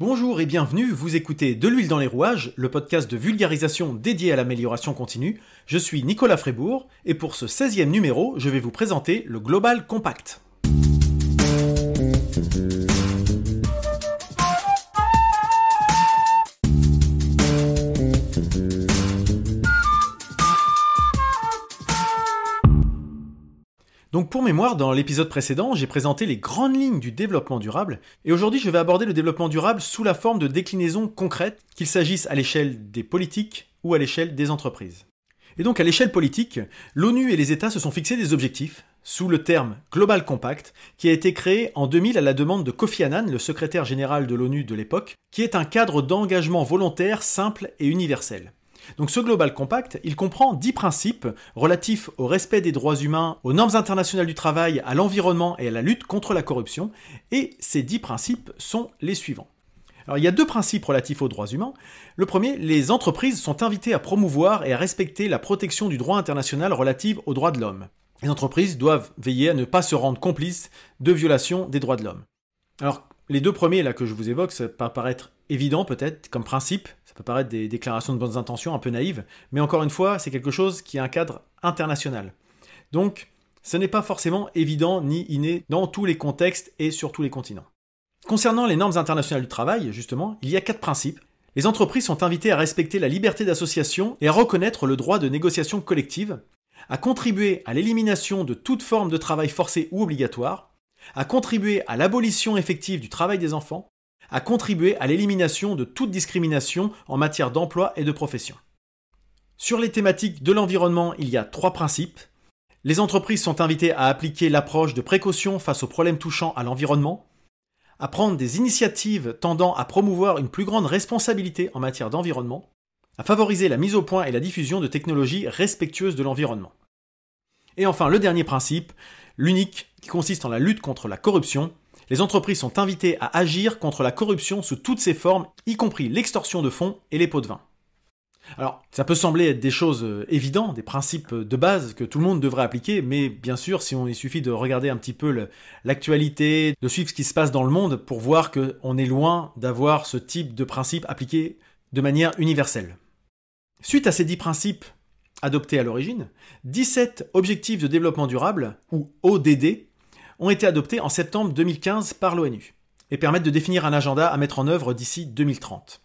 Bonjour et bienvenue, vous écoutez De l'huile dans les rouages, le podcast de vulgarisation dédié à l'amélioration continue. Je suis Nicolas Frébourg et pour ce 16e numéro, je vais vous présenter le Global Compact. Donc pour mémoire, dans l'épisode précédent, j'ai présenté les grandes lignes du développement durable, et aujourd'hui je vais aborder le développement durable sous la forme de déclinaisons concrètes, qu'il s'agisse à l'échelle des politiques ou à l'échelle des entreprises. Et donc à l'échelle politique, l'ONU et les États se sont fixés des objectifs, sous le terme Global Compact, qui a été créé en 2000 à la demande de Kofi Annan, le secrétaire général de l'ONU de l'époque, qui est un cadre d'engagement volontaire simple et universel. Donc ce Global Compact, il comprend 10 principes relatifs au respect des droits humains, aux normes internationales du travail, à l'environnement et à la lutte contre la corruption, et ces 10 principes sont les suivants. Alors, il y a deux principes relatifs aux droits humains. Le premier, les entreprises sont invitées à promouvoir et à respecter la protection du droit international relative aux droits de l'homme. Les entreprises doivent veiller à ne pas se rendre complices de violations des droits de l'homme. Alors, les deux premiers là que je vous évoque, ça peut paraître évident peut-être comme principe, ça peut paraître des déclarations de bonnes intentions un peu naïves, mais encore une fois, c'est quelque chose qui a un cadre international. Donc, ce n'est pas forcément évident ni inné dans tous les contextes et sur tous les continents. Concernant les normes internationales du travail, justement, il y a quatre principes. Les entreprises sont invitées à respecter la liberté d'association et à reconnaître le droit de négociation collective, à contribuer à l'élimination de toute forme de travail forcé ou obligatoire, à contribuer à l'abolition effective du travail des enfants, à contribuer à l'élimination de toute discrimination en matière d'emploi et de profession. Sur les thématiques de l'environnement, il y a trois principes. Les entreprises sont invitées à appliquer l'approche de précaution face aux problèmes touchant à l'environnement, à prendre des initiatives tendant à promouvoir une plus grande responsabilité en matière d'environnement, à favoriser la mise au point et la diffusion de technologies respectueuses de l'environnement. Et enfin, le dernier principe, l'unique, qui consiste en la lutte contre la corruption, les entreprises sont invitées à agir contre la corruption sous toutes ses formes, y compris l'extorsion de fonds et les pots de vin. Alors, ça peut sembler être des choses euh, évidentes, des principes euh, de base que tout le monde devrait appliquer, mais bien sûr, si on il suffit de regarder un petit peu l'actualité, de suivre ce qui se passe dans le monde pour voir qu'on est loin d'avoir ce type de principe appliqué de manière universelle. Suite à ces dix principes adoptés à l'origine, 17 objectifs de développement durable, ou ODD, ont été adoptés en septembre 2015 par l'ONU et permettent de définir un agenda à mettre en œuvre d'ici 2030.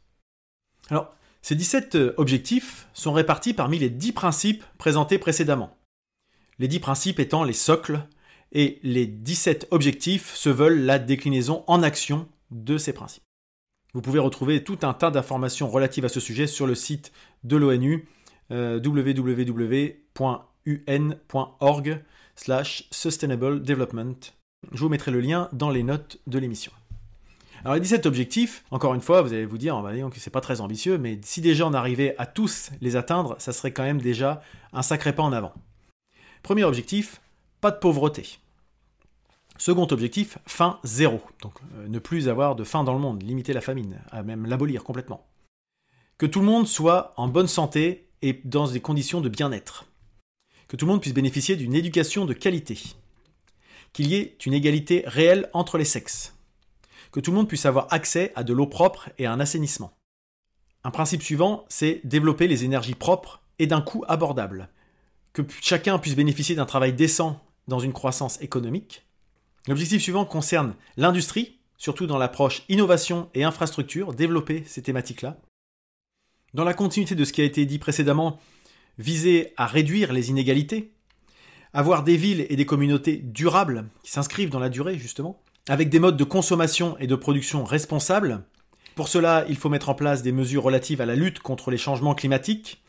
Alors, ces 17 euh, objectifs sont répartis parmi les 10 principes présentés précédemment. Les 10 principes étant les socles, et les 17 objectifs se veulent la déclinaison en action de ces principes. Vous pouvez retrouver tout un tas d'informations relatives à ce sujet sur le site de l'ONU euh, www.un.org slash sustainable development. Je vous mettrai le lien dans les notes de l'émission. Alors les 17 objectifs, encore une fois, vous allez vous dire, oh, bah, dire que c'est pas très ambitieux, mais si déjà on arrivait à tous les atteindre, ça serait quand même déjà un sacré pas en avant. Premier objectif, pas de pauvreté. Second objectif, faim zéro. Donc euh, ne plus avoir de faim dans le monde, limiter la famine, à même l'abolir complètement. Que tout le monde soit en bonne santé et dans des conditions de bien-être. Que tout le monde puisse bénéficier d'une éducation de qualité. Qu'il y ait une égalité réelle entre les sexes. Que tout le monde puisse avoir accès à de l'eau propre et à un assainissement. Un principe suivant, c'est développer les énergies propres et d'un coût abordable. Que chacun puisse bénéficier d'un travail décent dans une croissance économique. L'objectif suivant concerne l'industrie, surtout dans l'approche innovation et infrastructure, développer ces thématiques-là dans la continuité de ce qui a été dit précédemment, viser à réduire les inégalités, avoir des villes et des communautés durables, qui s'inscrivent dans la durée justement, avec des modes de consommation et de production responsables. Pour cela, il faut mettre en place des mesures relatives à la lutte contre les changements climatiques,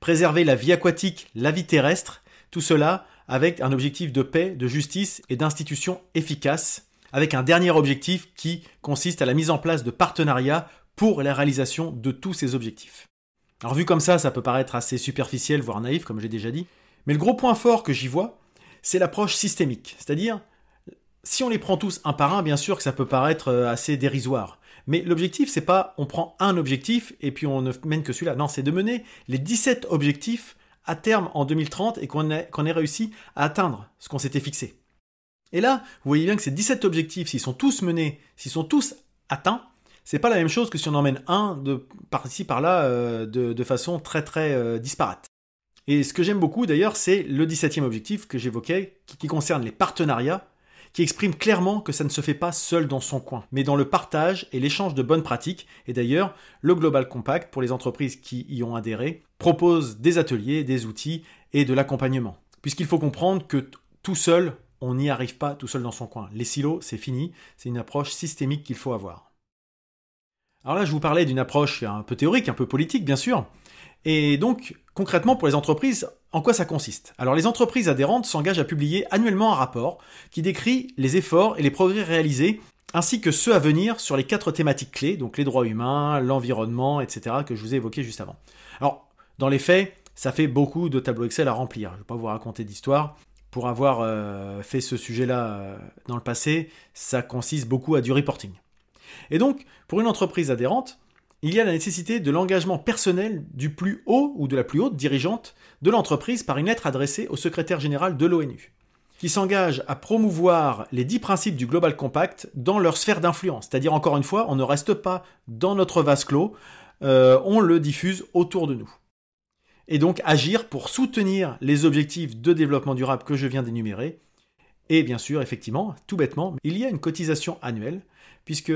préserver la vie aquatique, la vie terrestre, tout cela avec un objectif de paix, de justice et d'institutions efficaces, avec un dernier objectif qui consiste à la mise en place de partenariats pour la réalisation de tous ces objectifs. Alors vu comme ça, ça peut paraître assez superficiel, voire naïf, comme j'ai déjà dit, mais le gros point fort que j'y vois, c'est l'approche systémique, c'est-à-dire si on les prend tous un par un, bien sûr que ça peut paraître euh, assez dérisoire. Mais l'objectif, c'est pas on prend un objectif et puis on ne mène que celui-là. Non, c'est de mener les 17 objectifs à terme en 2030 et qu'on ait, ait, réussi à atteindre ce qu'on s'était fixé. Et là, vous voyez bien que ces 17 objectifs, s'ils sont tous menés, s'ils sont tous atteints, c'est pas la même chose que si on emmène un de par-ci par-là euh, de, façon très très euh, disparate. Et ce que j'aime beaucoup d'ailleurs, c'est le 17e objectif que j'évoquais, qui, qui concerne les partenariats, qui exprime clairement que ça ne se fait pas seul dans son coin, mais dans le partage et l'échange de bonnes pratiques. Et d'ailleurs, le Global Compact, pour les entreprises qui y ont adhéré, propose des ateliers, des outils et de l'accompagnement. Puisqu'il faut comprendre que tout seul, on n'y arrive pas tout seul dans son coin. Les silos, c'est fini, c'est une approche systémique qu'il faut avoir. Alors là, je vous parlais d'une approche un peu théorique, un peu politique, bien sûr. Et donc, concrètement, pour les entreprises, en quoi ça consiste Alors, les entreprises adhérentes s'engagent à publier annuellement un rapport qui décrit les efforts et les progrès réalisés, ainsi que ceux à venir sur les quatre thématiques clés, donc les droits humains, l'environnement, etc., que je vous ai évoqué juste avant. Alors, dans les faits, ça fait beaucoup de tableaux Excel à remplir. Je ne vais pas vous raconter d'histoire. Pour avoir euh, fait ce sujet-là euh, dans le passé, ça consiste beaucoup à du reporting. Et donc, pour une entreprise adhérente, il y a la nécessité de l'engagement personnel du plus haut ou de la plus haute dirigeante de l'entreprise par une lettre adressée au secrétaire général de l'ONU, qui s'engage à promouvoir les dix principes du Global Compact dans leur sphère d'influence. C'est-à-dire, encore une fois, on ne reste pas dans notre vase clos, euh, on le diffuse autour de nous. Et donc agir pour soutenir les objectifs de développement durable que je viens d'énumérer et bien sûr, effectivement, tout bêtement, il y a une cotisation annuelle, puisque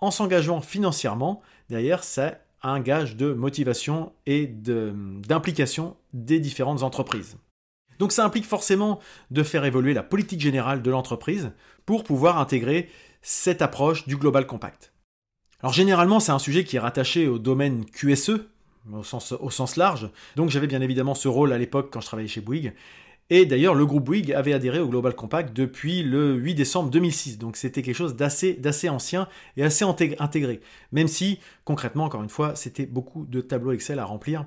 en s'engageant financièrement, derrière, c'est un gage de motivation et d'implication des différentes entreprises. Donc ça implique forcément de faire évoluer la politique générale de l'entreprise pour pouvoir intégrer cette approche du Global Compact. Alors généralement, c'est un sujet qui est rattaché au domaine QSE, e, au sens large. Donc j'avais bien évidemment ce rôle à l'époque quand je travaillais chez Bouygues. Et d'ailleurs, le groupe Bouygues avait adhéré au Global Compact depuis le 8 décembre 2006. Donc c'était quelque chose d'assez, ancien et assez intégré. Même si, concrètement, encore une fois, c'était beaucoup de tableaux Excel à remplir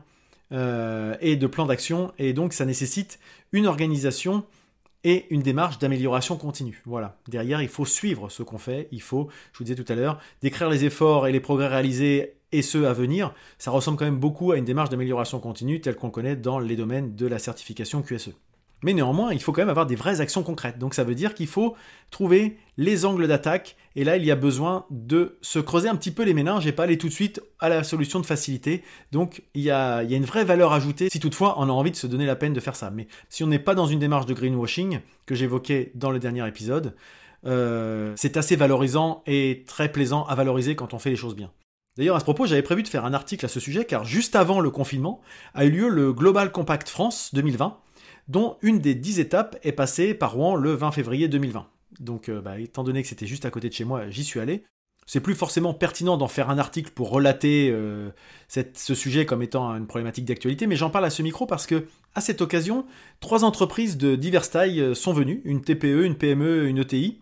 euh, et de plans d'action. Et donc ça nécessite une organisation et une démarche d'amélioration continue. Voilà. Derrière, il faut suivre ce qu'on fait. Il faut, je vous disais tout à l'heure, décrire les efforts et les progrès réalisés et ceux à venir. Ça ressemble quand même beaucoup à une démarche d'amélioration continue telle qu'on connaît dans les domaines de la certification QSE. Mais néanmoins, il faut quand même avoir des vraies actions concrètes. Donc ça veut dire qu'il faut trouver les angles d'attaque. Et là, il y a besoin de se creuser un petit peu les méninges et pas aller tout de suite à la solution de facilité. Donc il y a, une vraie valeur ajoutée si toutefois on a envie de se donner la peine de faire ça. Mais si on n'est pas dans une démarche de greenwashing que j'évoquais dans le dernier épisode, euh, c'est assez valorisant et très plaisant à valoriser quand on fait les choses bien. D'ailleurs, à ce propos, j'avais prévu de faire un article à ce sujet, car juste avant le confinement, a eu lieu le Global Compact France 2020, dont une des dix étapes est passée par Rouen le 20 février 2020. Donc euh, bah, étant donné que c'était juste à côté de chez moi, j'y suis allé. C'est plus forcément pertinent d'en faire un article pour relater euh, ce sujet comme étant une problématique d'actualité, mais j'en parle à ce micro parce que, à cette occasion, trois entreprises de diverses tailles euh, sont venues, une TPE, une PME, une ETI,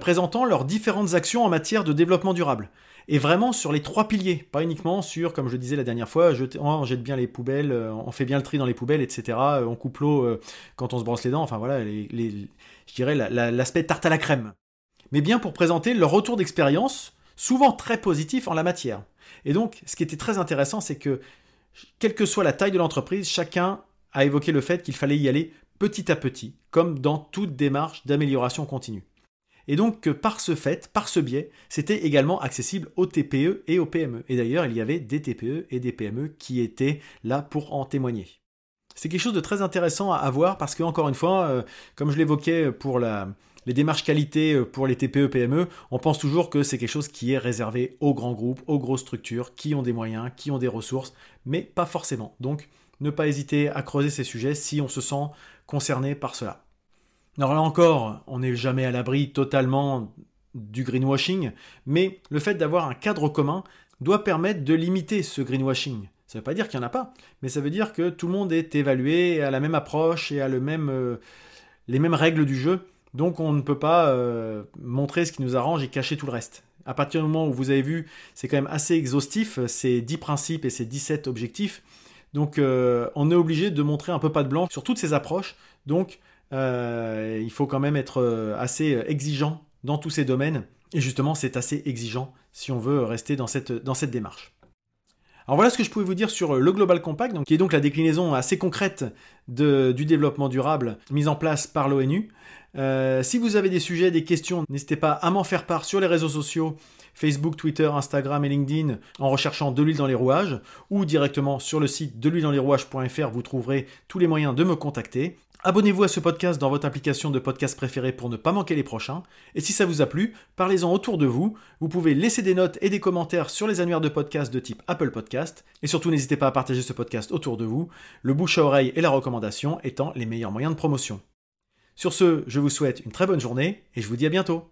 présentant leurs différentes actions en matière de développement durable et vraiment sur les trois piliers, pas uniquement sur, comme je disais la dernière fois, on jette bien les poubelles, euh, on fait bien le tri dans les poubelles, etc., euh, on coupe l'eau euh, quand on se brosse les dents, enfin voilà, je dirais l'aspect tarte à la crème. Mais bien pour présenter leur retour d'expérience, souvent très positif en la matière. Et donc, ce qui était très intéressant, c'est que, quelle que soit la taille de l'entreprise, chacun a évoqué le fait qu'il fallait y aller petit à petit, comme dans toute démarche d'amélioration continue et donc que par ce fait, par ce biais, c'était également accessible aux TPE et aux PME. Et d'ailleurs, il y avait des TPE et des PME qui étaient là pour en témoigner. C'est quelque chose de très intéressant à avoir parce que, encore une fois, euh, comme je l'évoquais pour les démarches qualité euh, pour les TPE-PME, e, on pense toujours que c'est quelque chose qui est réservé aux grands groupes, aux grosses structures, qui ont des moyens, qui ont des ressources, mais pas forcément. Donc, ne pas hésiter à creuser ces sujets si on se sent concerné par cela. Alors là encore, on n'est jamais à l'abri totalement du greenwashing, mais le fait d'avoir un cadre commun doit permettre de limiter ce greenwashing. Ça ne veut pas dire qu'il n'y en a pas, mais ça veut dire que tout le monde est évalué à la même approche et à le même, euh, les mêmes règles du jeu. Donc on ne peut pas euh, montrer ce qui nous arrange et cacher tout le reste. À partir du moment où vous avez vu, c'est quand même assez exhaustif, ces 10 principes et ces 17 objectifs. Donc euh, on est obligé de montrer un peu pas de blanc sur toutes ces approches. Donc euh, il faut quand même être euh, assez euh, exigeant dans tous ces domaines. Et justement, c'est assez exigeant si on veut rester dans cette, démarche. Alors voilà ce que je pouvais vous dire sur le Global Compact, donc, qui est donc la déclinaison assez concrète du développement durable mise en place par l'ONU. si vous avez des sujets, des questions, n'hésitez pas à m'en faire part sur les réseaux sociaux Facebook, Twitter, Instagram et LinkedIn en recherchant De l'huile dans les rouages ou directement sur le site de l'huile dans les rouages.fr, vous trouverez tous les moyens de me contacter. Abonnez-vous à ce podcast dans votre application de podcast préférée pour ne pas manquer les prochains. Et si ça vous a plu, parlez-en autour de vous. Vous pouvez laisser des notes et des commentaires sur les annuaires de podcasts de type Apple Podcast. Et surtout, n'hésitez pas à partager ce podcast autour de vous, le bouche à oreille et la recommandation étant les meilleurs moyens de promotion. Sur ce, je vous souhaite une très bonne journée et je vous dis à bientôt.